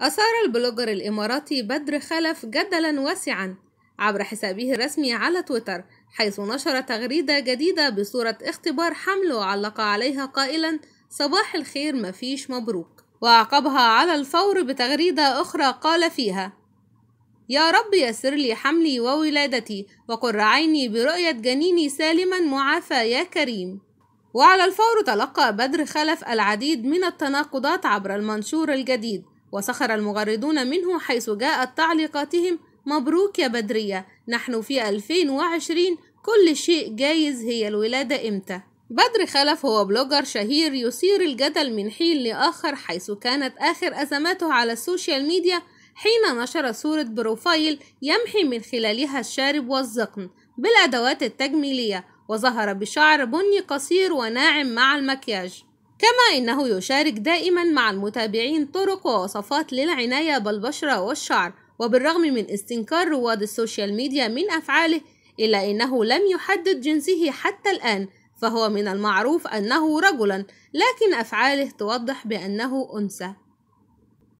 أثار البلوجر الإماراتي بدر خلف جدلا واسعا عبر حسابه الرسمي على تويتر حيث نشر تغريدة جديدة بصورة اختبار حمل وعلق عليها قائلا صباح الخير مفيش مبروك وعقبها على الفور بتغريدة أخرى قال فيها يا رب يسر لي حملي وولادتي وقر عيني برؤية جنيني سالما معافى يا كريم وعلى الفور تلقى بدر خلف العديد من التناقضات عبر المنشور الجديد وسخر المغردون منه حيث جاءت تعليقاتهم مبروك يا بدرية نحن في 2020 كل شيء جايز هي الولادة إمتى بدر خلف هو بلوجر شهير يثير الجدل من حين لآخر حيث كانت آخر أزماته على السوشيال ميديا حين نشر صورة بروفايل يمحي من خلالها الشارب والذقن بالأدوات التجميلية وظهر بشعر بني قصير وناعم مع المكياج كما إنه يشارك دائما مع المتابعين طرق ووصفات للعناية بالبشرة والشعر وبالرغم من استنكار رواد السوشيال ميديا من أفعاله إلا إنه لم يحدد جنسه حتى الآن فهو من المعروف أنه رجلا لكن أفعاله توضح بأنه أنثى